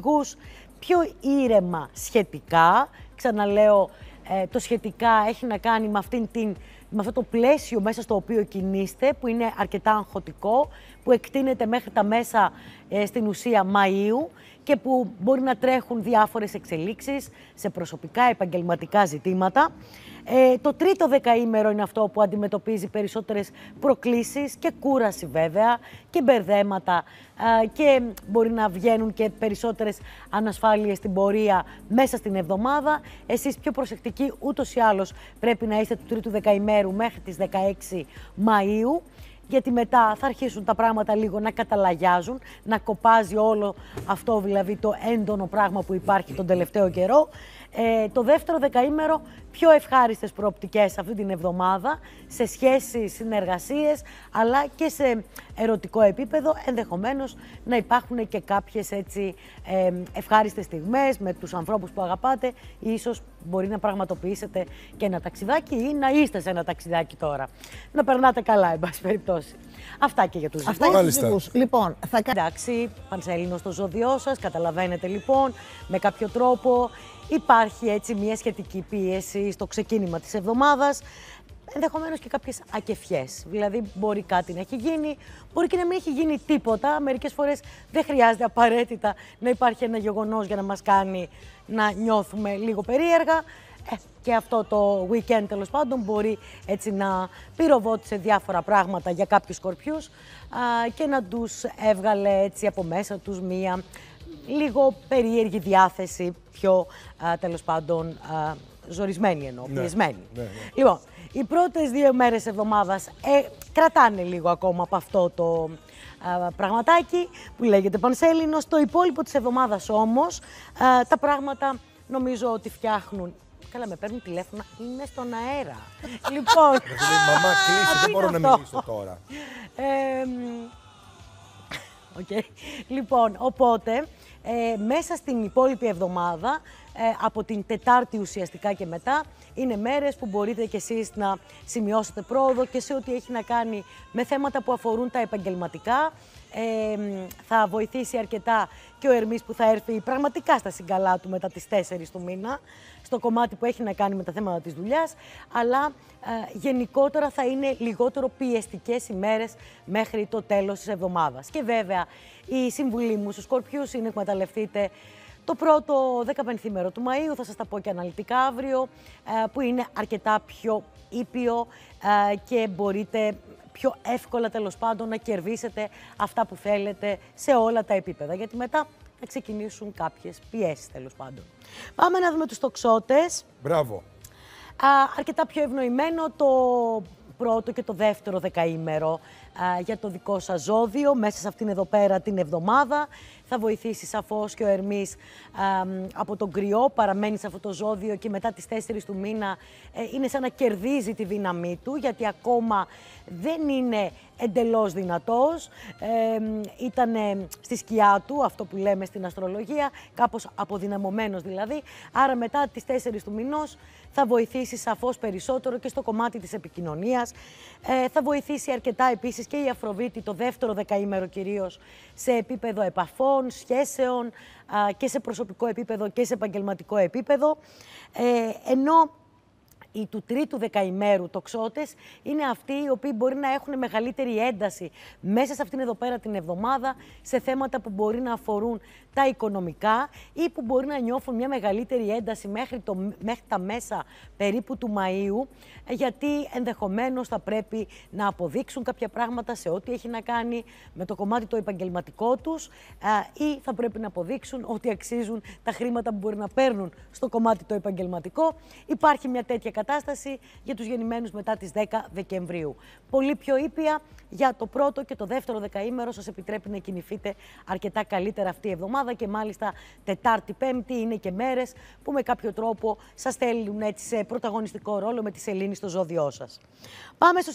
οδηγούς πιο ήρεμα σχετικά. Ξαναλέω, ε, το σχετικά έχει να κάνει με, αυτήν την, με αυτό το πλαίσιο μέσα στο οποίο κινείστε, που είναι αρκετά αγχωτικό, που εκτείνεται μέχρι τα μέσα ε, στην ουσία Μαΐου και που μπορεί να τρέχουν διάφορες εξελίξεις σε προσωπικά επαγγελματικά ζητήματα. Ε, το τρίτο δεκαήμερο είναι αυτό που αντιμετωπίζει περισσότερες προκλήσεις και κούραση βέβαια και μπερδέματα ε, και μπορεί να βγαίνουν και περισσότερες ανασφάλειες στην πορεία μέσα στην εβδομάδα. Εσείς πιο προσεκτικοί ούτως ή άλλως πρέπει να είστε του τρίτου δεκαημέρου μέχρι τις 16 Μαΐου γιατί μετά θα αρχίσουν τα πράγματα λίγο να καταλαγιάζουν, να κοπάζει όλο αυτό δηλαδή το έντονο πράγμα που υπάρχει τον τελευταίο καιρό. Ε, το δεύτερο δεκαήμερο πιο ευχάριστες προοπτικές αυτή την εβδομάδα σε σχέση, συνεργασίες, αλλά και σε ερωτικό επίπεδο ενδεχομένως να υπάρχουν και κάποιες έτσι ε, ευχάριστες στιγμές με τους ανθρώπους που αγαπάτε ίσως ίσως μπορεί να πραγματοποιήσετε και ένα ταξιδάκι ή να είστε σε ένα ταξιδάκι τώρα. Να περνάτε καλά, εν πάση περιπτώσει. Αυτά και για τους Αυτά για Λοιπόν, θα κάνετε... Εντάξει, πανσέλινο στο ζώδιό σας, καταλαβαίνετε λοιπόν, με κάποιο τρόπο υπάρχει έτσι μια σχετική πίεση στο ξεκίνημα της εβδομάδας, ενδεχομένως και κάποιες ακεφιές. Δηλαδή μπορεί κάτι να έχει γίνει, μπορεί και να μην έχει γίνει τίποτα. Μερικές φορές δεν χρειάζεται απαραίτητα να υπάρχει ένα γεγονός για να μας κάνει να νιώθουμε λίγο περίεργα. Ε, και αυτό το weekend τέλος πάντων μπορεί έτσι να πυροβότησε διάφορα πράγματα για κάποιους σκορπιούς και να τους έβγαλε έτσι από μέσα τους μία λίγο περίεργη διάθεση, πιο τέλο τέλος πάντων α, Ζορισμένοι εννοώ, ναι, ναι, ναι. Λοιπόν, οι πρώτες δύο μέρες εβδομάδας ε, κρατάνε λίγο ακόμα από αυτό το πραγματάκι που λέγεται Πανσέλινος. Το υπόλοιπο της εβδομάδας όμως τα πράγματα νομίζω ότι φτιάχνουν. Καλά, με παίρνουν τηλέφωνα. Είναι στον αέρα. λοιπόν... Μαμά, κλείσε, δεν μπορώ να μιλήσω τώρα. Ε, Okay. Λοιπόν, οπότε, ε, μέσα στην υπόλοιπη εβδομάδα ε, από την Τετάρτη ουσιαστικά και μετά. Είναι μέρες που μπορείτε κι εσείς να σημειώσετε πρόοδο και σε ό,τι έχει να κάνει με θέματα που αφορούν τα επαγγελματικά. Ε, θα βοηθήσει αρκετά και ο Ερμής που θα έρθει πραγματικά στα συγκαλά του μετά τις 4 του μήνα, στο κομμάτι που έχει να κάνει με τα θέματα της δουλειάς, αλλά ε, γενικότερα θα είναι λιγότερο πιεστικές ημέρες μέχρι το τέλος της εβδομάδας. Και βέβαια η συμβουλή μου στους Σκορπιούς είναι εκμεταλλευτείτε το πρώτο μέρο του Μαΐου, θα σας τα πω και αναλυτικά αύριο, ε, που είναι αρκετά πιο ήπιο ε, και μπορείτε πιο εύκολα τέλος πάντων να κερδίσετε αυτά που θέλετε σε όλα τα επίπεδα. Γιατί μετά θα ξεκινήσουν κάποιες πιέσεις τέλος πάντων. Πάμε να δούμε τους τοξότες. Μπράβο. αρκετά πιο ευνοημένο το πρώτο και το δεύτερο δεκαήμερο για το δικό σας ζώδιο μέσα σε αυτήν εδώ πέρα την εβδομάδα. Θα βοηθήσει σαφώς και ο Ερμής από τον κρυό, παραμένει σε αυτό το ζώδιο και μετά τις 4 του μήνα ε, είναι σαν να κερδίζει τη δύναμή του γιατί ακόμα δεν είναι εντελώς δυνατός. Ε, ήταν στη σκιά του, αυτό που λέμε στην αστρολογία, κάπως αποδυναμωμένος δηλαδή. Άρα μετά τις 4 του μηνός θα βοηθήσει σαφώς περισσότερο και στο κομμάτι της επικοινωνίας. Ε, θα βοηθήσει αρκετά επίσης και η Αφροβίτη το δεύτερο δεκαήμερο κυρίως σε επίπεδο επαφών, σχέσεων και σε προσωπικό επίπεδο και σε επαγγελματικό επίπεδο. Ε, ενώ η του τρίτου δεκαημέρου τοξότες είναι αυτοί οι οποίοι μπορεί να έχουν μεγαλύτερη ένταση μέσα σε αυτήν εδώ πέρα την εβδομάδα σε θέματα που μπορεί να αφορούν τα οικονομικά ή που μπορεί να νιώθουν μια μεγαλύτερη ένταση μέχρι, το, μέχρι τα μέσα περίπου του Μαΐου γιατί ενδεχομένως θα πρέπει να αποδείξουν κάποια πράγματα σε ό,τι έχει να κάνει με το κομμάτι το επαγγελματικό τους ε, ή θα πρέπει να αποδείξουν ότι αξίζουν τα χρήματα που μπορεί να παίρνουν στο κομμάτι το επαγγελματικό. Υπάρχει μια τέτοια κατάσταση για τους γεννημένους μετά τις 10 Δεκεμβρίου. Πολύ πιο ήπια για το πρώτο και το δεύτερο δεκαήμερο σας επιτρέπει να κινηθείτε αρκετά καλύτερα αυτή η εβδομάδα και μάλιστα Τετάρτη, Πέμπτη είναι και μέρες που με κάποιο τρόπο σας θέλουν έτσι σε πρωταγωνιστικό ρόλο με τη σελήνη στο ζώδιό σας. Πάμε στο